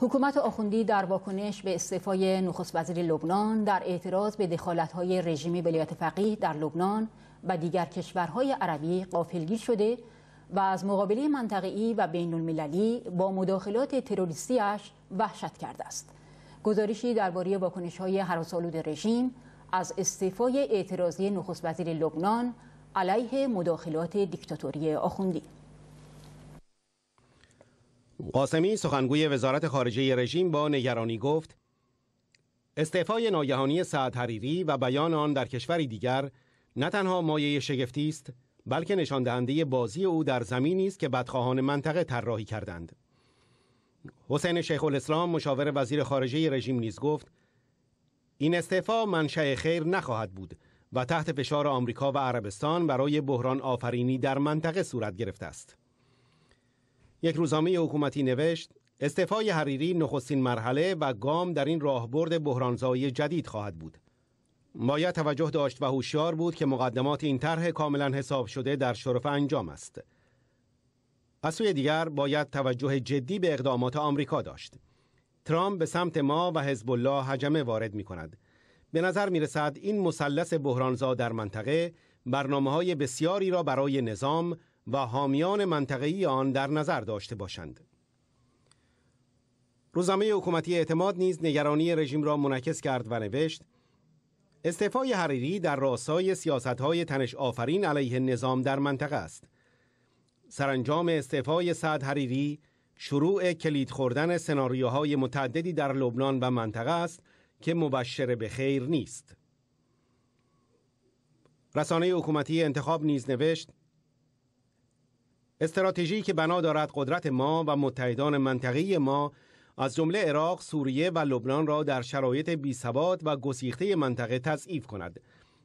حکومت آخوندی در واکنش به استعفای نخست وزیر لبنان در اعتراض به دخالت‌های رژیم ولایت فقیه در لبنان و دیگر کشورهای عربی قافلگیر شده و از مقابله منطقه‌ای و بین المللی با مداخلات تروریستیش وحشت کرده است. گزارشی درباره واکنش‌های هراس‌آلود رژیم از استعفای اعتراضی نخست وزیر لبنان علیه مداخلات دیکتاتوری آخوندی قاسمی سخنگوی وزارت خارجه رژیم با نگرانی گفت استعفای ناگهانی سعد حریری و بیان آن در کشوری دیگر نه تنها مایه شگفتی است بلکه نشان دهنده بازی او در زمینی است که بدخواهان منطقه طراحی کردند حسین شیخ الاسلام مشاور وزیر خارجه رژیم نیز گفت این استعفا منشأ خیر نخواهد بود و تحت فشار آمریکا و عربستان برای بحران آفرینی در منطقه صورت گرفته است یک روزنامه حکومتی نوشت استعفای حریری نخستین مرحله و گام در این راهبرد بحرانزایی جدید خواهد بود باید توجه داشت و هوشیار بود که مقدمات این طرح کاملا حساب شده در شرف انجام است از سوی دیگر باید توجه جدی به اقدامات آمریکا داشت ترامپ به سمت ما و حزب الله هجمه وارد می کند به نظر می رسد این مثلث بحرانزا در منطقه برنامه های بسیاری را برای نظام و حامیان منطقه‌ای آن در نظر داشته باشند. روزنامه حکومتی اعتماد نیز نگرانی رژیم را منعکس کرد و نوشت استعفای حریری در راستای سیاست‌های تنش آفرین علیه نظام در منطقه است. سرانجام استعفای سعد حریری شروع کلید خوردن سناریوهای متعددی در لبنان و منطقه است که مبشر به خیر نیست. رسانه حکومتی انتخاب نیز نوشت استراتژی که بنا دارد قدرت ما و متحدان منطقی ما از جمله عراق، سوریه و لبنان را در شرایط بی ثبات و گسیخته منطقه تضعیف کند.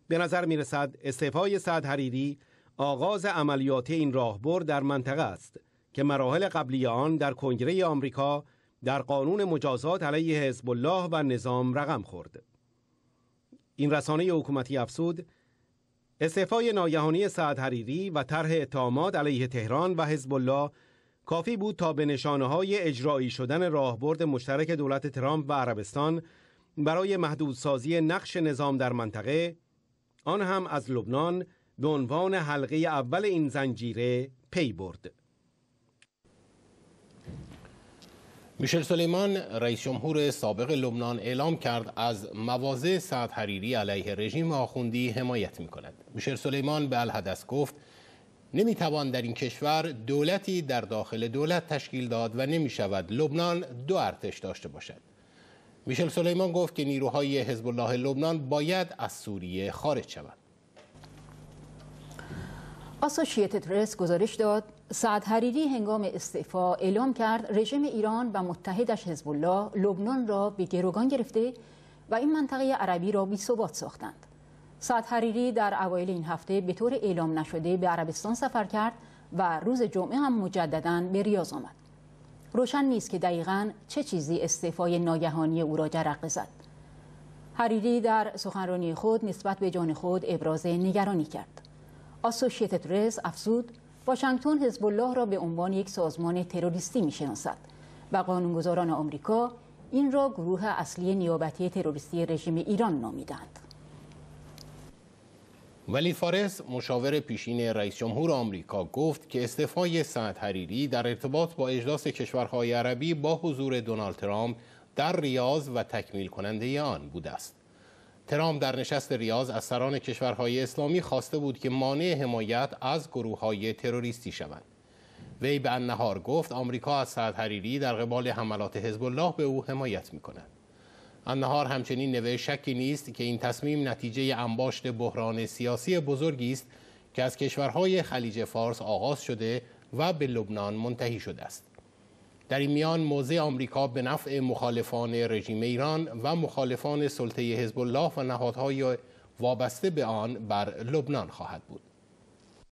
به نظر می رسد استعفای سعد حریری آغاز عملیات این راهبر در منطقه است که مراحل قبلی آن در کنگره آمریکا در قانون مجازات علیه حزب الله و نظام رقم خورد. این رسانه حکومتی افسود استعفای ناگهانی سعد حریری و طرح اتهامات علیه تهران و حزب الله کافی بود تا به نشانه های اجرایی شدن راهبرد مشترک دولت ترامپ و عربستان برای محدودسازی نقش نظام در منطقه آن هم از لبنان به عنوان حلقه اول این زنجیره پی برد. میشل سلیمان رئیس جمهور سابق لبنان اعلام کرد از مواضع سعد حریری علیه رژیم آخوندی حمایت می کند. میشل سلیمان به الحدث گفت نمی توان در این کشور دولتی در داخل دولت تشکیل داد و نمی شود لبنان دو ارتش داشته باشد. میشل سلیمان گفت که نیروهای حزب الله لبنان باید از سوریه خارج شود. آساشیتت پرس گزارش داد سعد حریری هنگام استعفا اعلام کرد رژیم ایران و متحدش حزب الله لبنان را به گروگان گرفته و این منطقه عربی را بی ثبات ساختند سعد حریری در اوایل این هفته به طور اعلام نشده به عربستان سفر کرد و روز جمعه هم مجددا به ریاض آمد روشن نیست که دقیقا چه چیزی استعفای ناگهانی او را جرقه زد حریری در سخنرانی خود نسبت به جان خود ابراز نگرانی کرد آسوشیتد پرس افزود واشنگتن حزب الله را به عنوان یک سازمان تروریستی میشناسد و قانونگذاران آمریکا این را گروه اصلی نیابتی تروریستی رژیم ایران نامیدند. ولی فارس مشاور پیشین رئیس جمهور آمریکا گفت که استعفای سعد حریری در ارتباط با اجلاس کشورهای عربی با حضور دونالد ترامپ در ریاض و تکمیل کننده آن بوده است. ترام در نشست ریاض از سران کشورهای اسلامی خواسته بود که مانع حمایت از گروه های تروریستی شوند. وی به نهار گفت آمریکا از سعد حریری در قبال حملات حزب الله به او حمایت می کند. نهار همچنین نوشت شکی نیست که این تصمیم نتیجه انباشت بحران سیاسی بزرگی است که از کشورهای خلیج فارس آغاز شده و به لبنان منتهی شده است. در این میان موضع آمریکا به نفع مخالفان رژیم ایران و مخالفان سلطه حزب الله و نهادهای وابسته به آن بر لبنان خواهد بود